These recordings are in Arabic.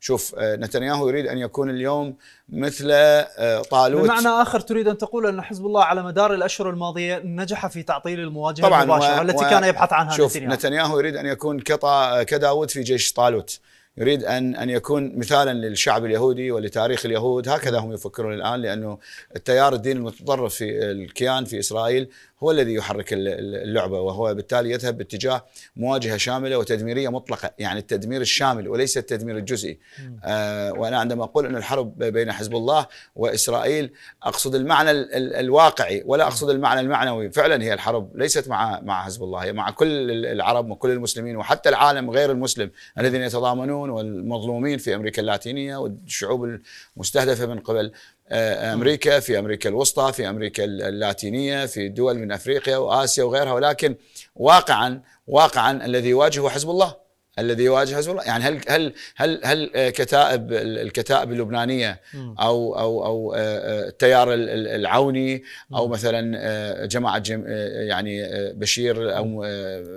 شوف آه، نتنياهو يريد ان يكون اليوم مثل آه، طالوت بمعنى اخر تريد ان تقول ان حزب الله على مدار الاشهر الماضيه نجح في تعطيل المواجهه طبعا المباشره و... التي كان يبحث عنها شوف نتنياهو. نتنياهو يريد ان يكون كطا كداوود في جيش طالوت يريد ان ان يكون مثالا للشعب اليهودي ولتاريخ اليهود هكذا هم يفكرون الان لانه التيار الديني المتطرف في الكيان في اسرائيل هو الذي يحرك اللعبه وهو بالتالي يذهب باتجاه مواجهه شامله وتدميريه مطلقه يعني التدمير الشامل وليس التدمير الجزئي آه وانا عندما اقول ان الحرب بين حزب الله واسرائيل اقصد المعنى الـ الـ الواقعي ولا اقصد المعنى المعنوي فعلا هي الحرب ليست مع مع حزب الله هي مع كل العرب وكل المسلمين وحتى العالم غير المسلم الذين يتضامنون المساكين والمظلومين في امريكا اللاتينيه والشعوب المستهدفه من قبل آه، آه، امريكا في امريكا الوسطى في امريكا اللاتينيه في دول من افريقيا واسيا وغيرها ولكن واقعا واقعا الذي يواجهه حزب الله الذي يواجه حزب الله يعني هل هل هل هل آه، كتائب الكتائب اللبنانيه او او او آه، آه، التيار العوني او مثلا جماعه يعني بشير او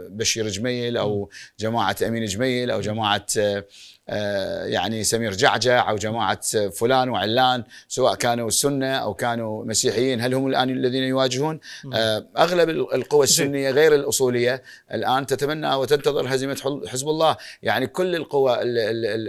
بشير جميل او جماعه امين جميل او جماعه يعني سمير جعجع او جماعه فلان وعلان سواء كانوا سنه او كانوا مسيحيين هل هم الان الذين يواجهون اغلب القوى السنيه غير الاصوليه الان تتمنى وتنتظر هزيمه حزب الله الله يعني كل القوى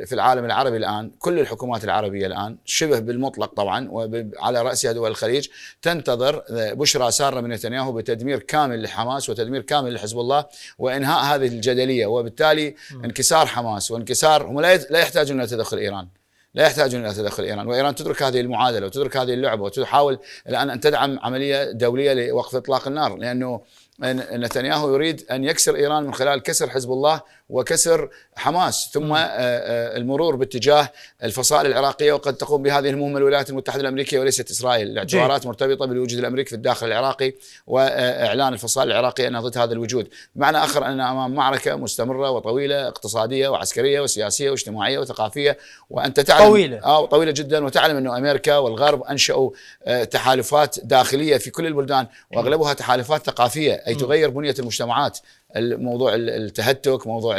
في العالم العربي الان كل الحكومات العربيه الان شبه بالمطلق طبعا وعلى راسها دول الخليج تنتظر آه، بشرى ساره من نتنياهو بتدمير كامل لحماس وتدمير كامل لحزب الله وانهاء هذه الجدليه وبالتالي انكسار حماس وانكسار هم لا يحتاجون الى تدخل ايران لا يحتاجون الى تدخل ايران، وايران تترك هذه المعادله وتترك هذه اللعبه وتحاول الان ان تدعم عمليه دوليه لوقف اطلاق النار لانه أن نتنياهو يريد أن يكسر إيران من خلال كسر حزب الله وكسر حماس ثم آه، آه، المرور باتجاه الفصائل العراقية وقد تقوم بهذه المهمة الولايات المتحدة الأمريكية وليست إسرائيل الاعتبارات مرتبطة بالوجود الأمريكي في الداخل العراقي وإعلان الفصائل العراقية أنها ضد هذا الوجود بمعنى آخر أننا أمام معركة مستمرة وطويلة اقتصادية وعسكرية وسياسية واجتماعية وثقافية وأنت تعلم طويلة آه طويلة جدا وتعلم أنه أمريكا والغرب أنشأوا آه، تحالفات داخلية في كل البلدان إيه. وأغلبها تحالفات ثقافية اي تغير بنيه المجتمعات موضوع التهتك موضوع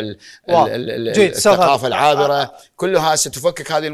الثقافه العابره كلها ستفكك هذه